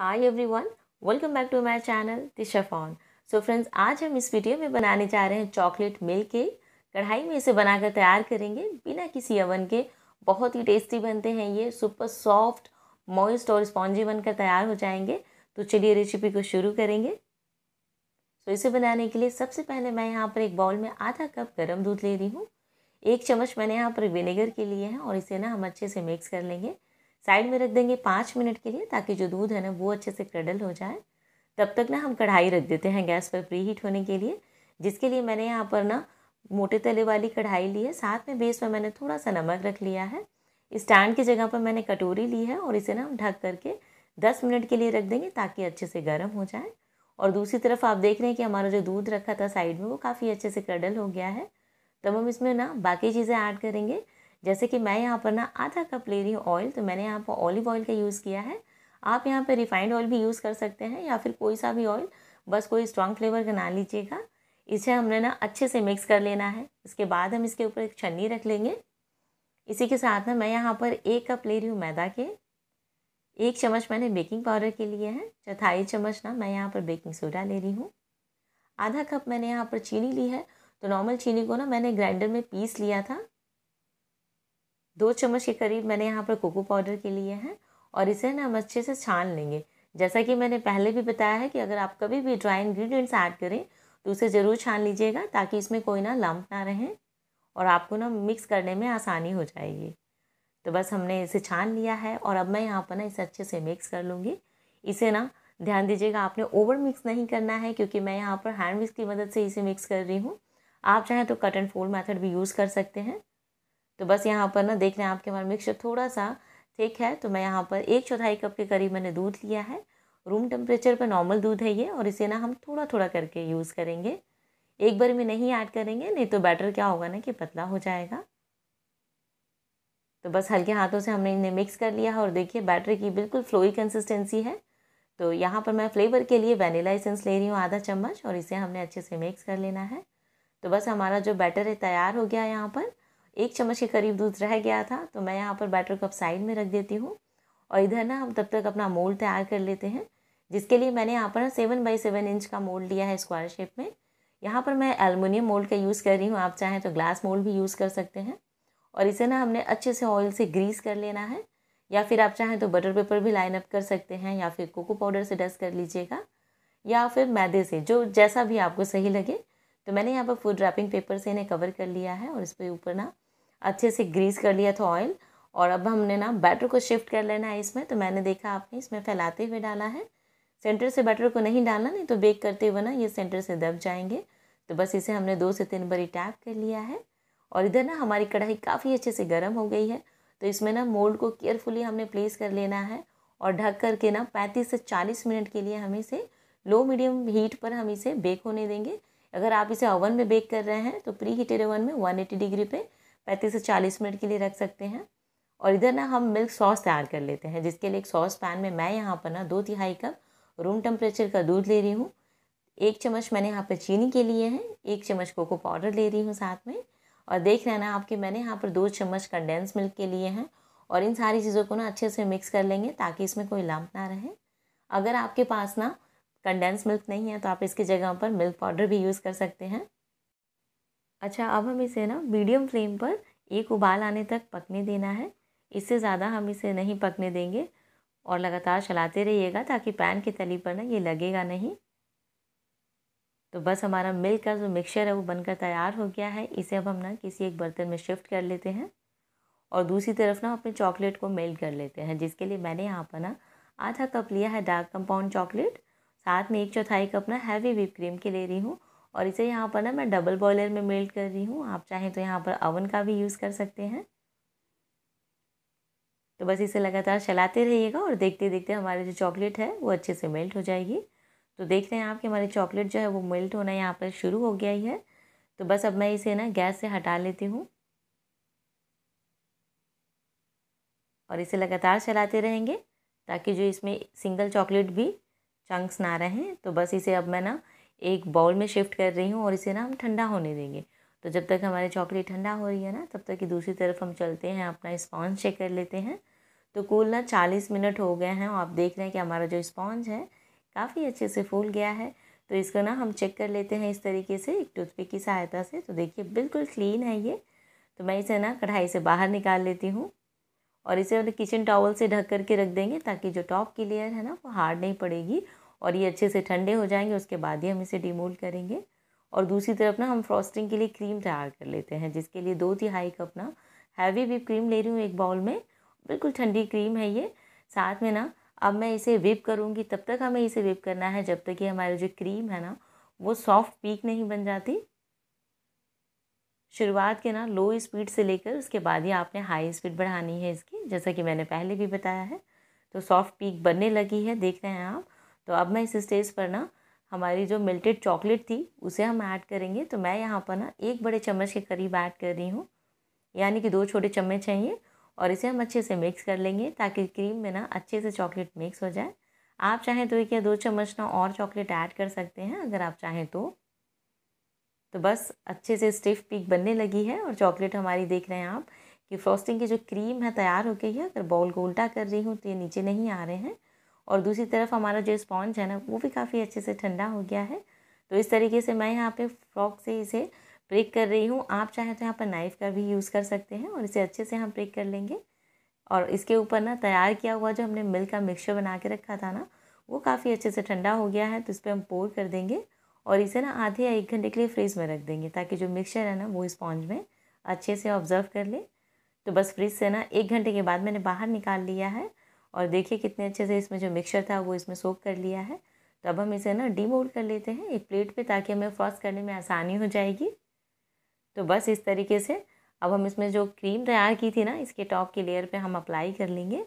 high everyone welcome back to my channel दिशाफॉन so friends आज हम इस वीडियो में बनाने जा रहे हैं चॉकलेट मिल्क केक कढ़ाई में इसे बनाकर तैयार करेंगे बिना किसी अवन के बहुत ही टेस्टी बनते हैं ये सुपर सॉफ्ट मॉइस्ट और स्पॉन्जी बनकर तैयार हो जाएंगे तो चलिए रेसिपी को शुरू करेंगे सो so, इसे बनाने के लिए सबसे पहले मैं यहाँ पर एक बाउल में आधा कप गर्म दूध ले रही हूँ एक चम्मच मैंने यहाँ पर विनेगर के लिए है और इसे ना हम अच्छे से मिक्स कर लेंगे साइड में रख देंगे पाँच मिनट के लिए ताकि जो दूध है ना वो अच्छे से क्रेडल हो जाए तब तक ना हम कढ़ाई रख देते हैं गैस पर प्री हीट होने के लिए जिसके लिए मैंने यहाँ पर ना मोटे तले वाली कढ़ाई ली है साथ में बेस में मैंने थोड़ा सा नमक रख लिया है स्टैंड की जगह पर मैंने कटोरी ली है और इसे ना हम ढक करके दस मिनट के लिए रख देंगे ताकि अच्छे से गर्म हो जाए और दूसरी तरफ आप देख रहे हैं कि हमारा जो दूध रखा था साइड में वो काफ़ी अच्छे से क्रडल हो गया है तब हम इसमें ना बाकी चीज़ें ऐड करेंगे जैसे कि मैं यहाँ पर ना आधा कप ले रही हूँ ऑयल तो मैंने यहाँ पर ऑलिव ऑयल का यूज़ किया है आप यहाँ पर रिफाइंड ऑयल भी यूज़ कर सकते हैं या फिर कोई सा भी ऑयल बस कोई स्ट्रॉन्ग फ्लेवर का ना लीजिएगा इसे हमने ना अच्छे से मिक्स कर लेना है इसके बाद हम इसके ऊपर एक छन्नी रख लेंगे इसी के साथ ना मैं यहाँ पर एक कप ले रही हूँ मैदा के एक चम्मच मैंने बेकिंग पाउडर के लिए है चौथाई चम्मच ना मैं यहाँ पर बेकिंग सोडा ले रही हूँ आधा कप मैंने यहाँ पर चीनी ली है तो नॉर्मल चीनी को ना मैंने ग्राइंडर में पीस लिया था दो चम्मच के करीब मैंने यहाँ पर कोको पाउडर के लिए है और इसे ना हम अच्छे से छान लेंगे जैसा कि मैंने पहले भी बताया है कि अगर आप कभी भी ड्राई इन्ग्रीडियंट्स ऐड करें तो उसे ज़रूर छान लीजिएगा ताकि इसमें कोई ना लम्प ना रहे और आपको ना मिक्स करने में आसानी हो जाएगी तो बस हमने इसे छान लिया है और अब मैं यहाँ पर ना इसे अच्छे से मिक्स कर लूँगी इसे ना ध्यान दीजिएगा आपने ओवर मिक्स नहीं करना है क्योंकि मैं यहाँ पर हैंड मिक्स की मदद से इसे मिक्स कर रही हूँ आप चाहें तो कट एंड फोल्ड मेथड भी यूज़ कर सकते हैं तो बस यहाँ पर ना देख रहे हैं आपके हमारा मिक्सचर थोड़ा सा ठीक है तो मैं यहाँ पर एक चौथाई कप के करीब मैंने दूध लिया है रूम टेम्परेचर पर नॉर्मल दूध है ये और इसे ना हम थोड़ा थोड़ा करके यूज़ करेंगे एक बार में नहीं ऐड करेंगे नहीं तो बैटर क्या होगा ना कि पतला हो जाएगा तो बस हल्के हाथों से हमने इन्हें मिक्स कर लिया है और देखिए बैटर की बिल्कुल फ्लोई कंसिस्टेंसी है तो यहाँ पर मैं फ्लेवर के लिए वेनिला एसेंस ले रही हूँ आधा चम्मच और इसे हमने अच्छे से मिक्स कर लेना है तो बस हमारा जो बैटर है तैयार हो गया है यहाँ पर एक चम्मच के करीब दूध रह गया था तो मैं यहाँ पर बैटर को अब साइड में रख देती हूँ और इधर ना हम तब तक अपना मोल्ड तैयार कर लेते हैं जिसके लिए मैंने यहाँ पर सेवन बाई सेवन इंच का मोल्ड लिया है स्क्वायर शेप में यहाँ पर मैं एलमिनियम मोल्ड का यूज़ कर रही हूँ आप चाहें तो ग्लास मोल्ड भी यूज़ कर सकते हैं और इसे ना हमने अच्छे से ऑयल से ग्रीस कर लेना है या फिर आप चाहें तो बटर पेपर भी लाइन अप कर सकते हैं या फिर कोको पाउडर से डस्ट कर लीजिएगा या फिर मैदे से जो जैसा भी आपको सही लगे तो मैंने यहाँ पर फूड रैपिंग पेपर से इन्हें कवर कर लिया है और इस पर ऊपर ना अच्छे से ग्रीस कर लिया था ऑयल और अब हमने ना बैटर को शिफ्ट कर लेना है इसमें तो मैंने देखा आपने इसमें फैलाते हुए डाला है सेंटर से बैटर को नहीं डालना नहीं तो बेक करते हुए ना ये सेंटर से दब जाएंगे तो बस इसे हमने दो से तीन बारी टैप कर लिया है और इधर ना हमारी कढ़ाई काफ़ी अच्छे से गर्म हो गई है तो इसमें ना मोल्ड को केयरफुली हमने प्लेस कर लेना है और ढक करके ना पैंतीस से चालीस मिनट के लिए हम इसे लो मीडियम हीट पर हम इसे बेक होने देंगे अगर आप इसे ओवन में बेक कर रहे हैं तो प्री हीटेड ओवन में एटी डिग्री पर पैंतीस से चालीस मिनट के लिए रख सकते हैं और इधर ना हम मिल्क सॉस तैयार कर लेते हैं जिसके लिए एक सॉस पैन में मैं यहाँ पर ना दो तिहाई कप रूम टेम्परेचर का दूध ले रही हूँ एक चम्मच मैंने यहाँ पर चीनी के लिए है एक चम्मच कोको पाउडर ले रही हूँ साथ में और देख रहे हैं ना आपके मैंने यहाँ पर दो चम्मच कंडेंस मिल्क के लिए हैं और इन सारी चीज़ों को ना अच्छे से मिक्स कर लेंगे ताकि इसमें कोई लंप ना रहे अगर आपके पास ना कंडेंस मिल्क नहीं है तो आप इसकी जगह पर मिल्क पाउडर भी यूज़ कर सकते हैं अच्छा अब हम इसे ना मीडियम फ्लेम पर एक उबाल आने तक पकने देना है इससे ज़्यादा हम इसे नहीं पकने देंगे और लगातार चलाते रहिएगा ताकि पैन के तली पर ना ये लगेगा नहीं तो बस हमारा मिल्क का जो मिक्सचर है वो बनकर तैयार हो गया है इसे अब हम ना किसी एक बर्तन में शिफ्ट कर लेते हैं और दूसरी तरफ ना अपने चॉकलेट को मेल्ट कर लेते हैं जिसके लिए मैंने यहाँ पर ना आधा कप लिया है डार्क कंपाउंड चॉकलेट साथ में एक चौथाई कप ना हैवी विप क्रीम के ले रही हूँ और इसे यहाँ पर ना मैं डबल बॉयलर में मेल्ट कर रही हूँ आप चाहें तो यहाँ पर अवन का भी यूज़ कर सकते हैं तो बस इसे लगातार चलाते रहिएगा और देखते देखते हमारे जो चॉकलेट है वो अच्छे से मेल्ट हो जाएगी तो देख रहे हैं आप कि हमारी चॉकलेट जो है वो मेल्ट होना यहाँ पर शुरू हो गया ही है तो बस अब मैं इसे ना गैस से हटा लेती हूँ और इसे लगातार चलाते रहेंगे ताकि जो इसमें सिंगल चॉकलेट भी चंक्स ना रहें तो बस इसे अब मैं ना एक बाउल में शिफ्ट कर रही हूँ और इसे ना हम ठंडा होने देंगे तो जब तक हमारी चॉकलेट ठंडा हो रही है ना तब तक की दूसरी तरफ हम चलते हैं अपना स्पॉन्ज चेक कर लेते हैं तो कुल ना चालीस मिनट हो गए हैं और आप देख रहे हैं कि हमारा जो स्पॉन्ज है काफ़ी अच्छे से फूल गया है तो इसको ना हम चेक कर लेते हैं इस तरीके से एक टूथपिक की सहायता से तो देखिए बिल्कुल क्लीन है ये तो मैं इसे ना कढ़ाई से बाहर निकाल लेती हूँ और इसे किचन टॉवल से ढक करके रख देंगे ताकि जो टॉप की लेयर है ना वो हार्ड नहीं पड़ेगी और ये अच्छे से ठंडे हो जाएंगे उसके बाद ही हम इसे डिमोल्ड करेंगे और दूसरी तरफ ना हम फ्रॉस्टिंग के लिए क्रीम तैयार कर लेते हैं जिसके लिए दो तिहाई कप ना हैवी विप क्रीम ले रही हूँ एक बाउल में बिल्कुल ठंडी क्रीम है ये साथ में ना अब मैं इसे विप करूँगी तब तक हमें इसे विप करना है जब तक ये हमारी जो क्रीम है ना वो सॉफ्ट पीक नहीं बन जाती शुरुआत के ना लो स्पीड से लेकर उसके बाद ही आपने हाई स्पीड बढ़ानी है इसकी जैसा कि मैंने पहले भी बताया है तो सॉफ्ट पीक बनने लगी है देख रहे हैं आप तो अब मैं इस स्टेज पर ना हमारी जो मिल्टेड चॉकलेट थी उसे हम ऐड करेंगे तो मैं यहाँ पर ना एक बड़े चम्मच के करीब ऐड कर रही हूँ यानी कि दो छोटे चम्मच चाहिए और इसे हम अच्छे से मिक्स कर लेंगे ताकि क्रीम में ना अच्छे से चॉकलेट मिक्स हो जाए आप चाहें तो एक या दो चम्मच ना और चॉकलेट ऐड कर सकते हैं अगर आप चाहें तो तो बस अच्छे से स्टिफ पीक बनने लगी है और चॉकलेट हमारी देख रहे हैं आप कि फ्रॉस्टिंग की जो क्रीम है तैयार हो गई है अगर बॉल को उल्टा कर रही हूँ तो ये नीचे नहीं आ रहे हैं और दूसरी तरफ हमारा जो स्पॉन्ज है ना वो भी काफ़ी अच्छे से ठंडा हो गया है तो इस तरीके से मैं यहाँ पे फ्रॉक से इसे प्रेक कर रही हूँ आप चाहें तो यहाँ पर नाइफ़ का भी यूज़ कर सकते हैं और इसे अच्छे से हम प्रेक कर लेंगे और इसके ऊपर ना तैयार किया हुआ जो हमने मिल्क का मिक्सचर बना के रखा था ना वो काफ़ी अच्छे से ठंडा हो गया है तो इस पर हम पोर कर देंगे और इसे ना आधे या एक घंटे के लिए फ्रिज में रख देंगे ताकि जो मिक्सचर है ना वो स्पॉन्ज में अच्छे से ऑब्जर्व कर ले तो बस फ्रिज से ना एक घंटे के बाद मैंने बाहर निकाल लिया है और देखिए कितने अच्छे से इसमें जो मिक्सचर था वो इसमें सोख कर लिया है तो अब हम इसे ना डीमोल्ड कर लेते हैं एक प्लेट पे ताकि हमें फ्रॉस्ट करने में आसानी हो जाएगी तो बस इस तरीके से अब हम इसमें जो क्रीम तैयार की थी ना इसके टॉप की लेयर पे हम अप्लाई कर लेंगे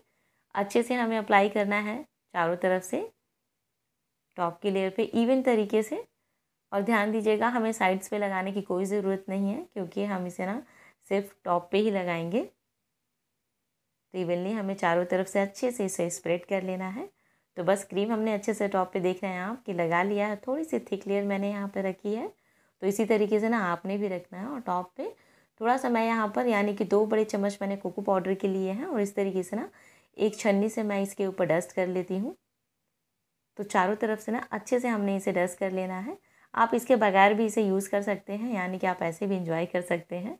अच्छे से हमें अप्लाई करना है चारों तरफ से टॉप की लेयर पे इवन तरीके से और ध्यान दीजिएगा हमें साइड्स पे लगाने की कोई ज़रूरत नहीं है क्योंकि हम इसे ना सिर्फ टॉप पे ही लगाएंगे तो ये बेलनी हमें चारों तरफ से अच्छे से इसे स्प्रेड कर लेना है तो बस क्रीम हमने अच्छे से टॉप पे देख रहे हैं आप कि लगा लिया है थोड़ी सी थिक लेयर मैंने यहाँ पर रखी है तो इसी तरीके से ना आपने भी रखना है और टॉप पे थोड़ा सा मैं यहाँ पर यानी कि दो बड़े चम्मच मैंने कोको पाउडर के लिए हैं और इस तरीके से ना एक छन्नी से मैं इसके ऊपर डस्ट कर लेती हूँ तो चारों तरफ से ना अच्छे से हमने इसे डस्ट कर लेना है आप इसके बगैर भी इसे यूज़ कर सकते हैं यानी कि आप ऐसे भी इंजॉय कर सकते हैं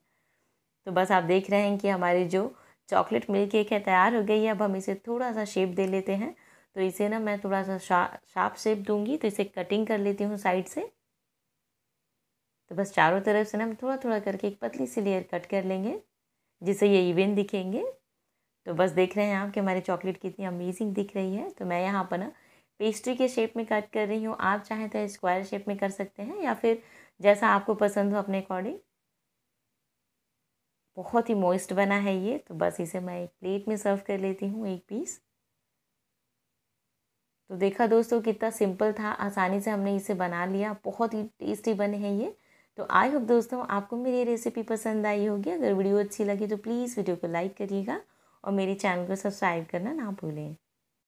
तो बस आप देख रहे हैं कि हमारे जो चॉकलेट मिल्क केक है तैयार हो गई है अब हम इसे थोड़ा सा शेप दे लेते हैं तो इसे ना मैं थोड़ा सा शा, शार्प शेप दूंगी तो इसे कटिंग कर लेती हूँ साइड से तो बस चारों तरफ से ना हम थोड़ा थोड़ा करके एक पतली सी लेयर कट कर लेंगे जिससे ये इवेंट दिखेंगे तो बस देख रहे हैं आप कि हमारी चॉकलेट कितनी अमेजिंग दिख रही है तो मैं यहाँ पर ना पेस्ट्री के शेप में कट कर रही हूँ आप चाहें तो स्क्वायर शेप में कर सकते हैं या फिर जैसा आपको पसंद हो अपने अकॉर्डिंग बहुत ही मोइस्ट बना है ये तो बस इसे मैं एक प्लेट में सर्व कर लेती हूँ एक पीस तो देखा दोस्तों कितना सिंपल था आसानी से हमने इसे बना लिया बहुत ही टेस्टी बने हैं ये तो आई होप दोस्तों आपको मेरी ये रेसिपी पसंद आई होगी अगर वीडियो अच्छी लगी तो प्लीज़ वीडियो को लाइक करिएगा और मेरे चैनल को सब्सक्राइब करना ना भूलें